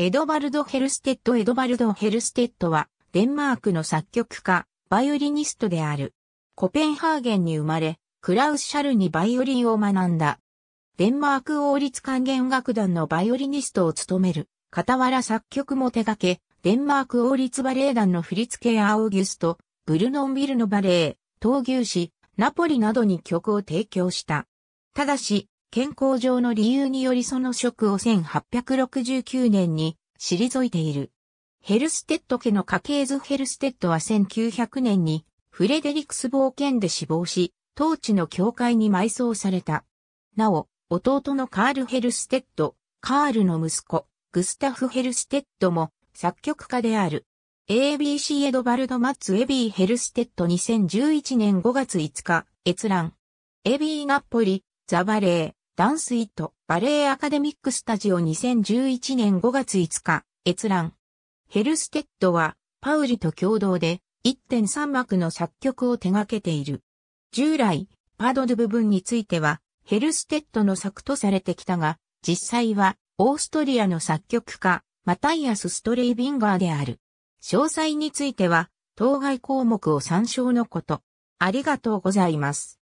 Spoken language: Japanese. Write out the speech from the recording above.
エドバルド・ヘルステッド・エドバルド・ヘルステッドは、デンマークの作曲家、バイオリニストである。コペンハーゲンに生まれ、クラウス・シャルにバイオリンを学んだ。デンマーク王立管弦楽団のバイオリニストを務める。傍ら作曲も手掛け、デンマーク王立バレエ団の振付やアオギュスト、ブルノンビルのバレエ、闘牛士、ナポリなどに曲を提供した。ただし、健康上の理由によりその職を1869年に退いている。ヘルステッド家の家系図ヘルステッドは1900年にフレデリクス冒険で死亡し、当地の教会に埋葬された。なお、弟のカール・ヘルステッド、カールの息子、グスタフ・ヘルステッドも作曲家である。ABC エドバルド・マッツ・エビー・ヘルステッド2011年5月5日、閲覧。エビー・ナッポリ、ザ・バレー。ダンスイット、バレエアカデミックスタジオ2011年5月5日、閲覧。ヘルステッドは、パウリと共同で、1.3幕の作曲を手掛けている。従来、パドル部分については、ヘルステッドの作とされてきたが、実際は、オーストリアの作曲家、マタイアス・ストレイビンガーである。詳細については、当該項目を参照のこと。ありがとうございます。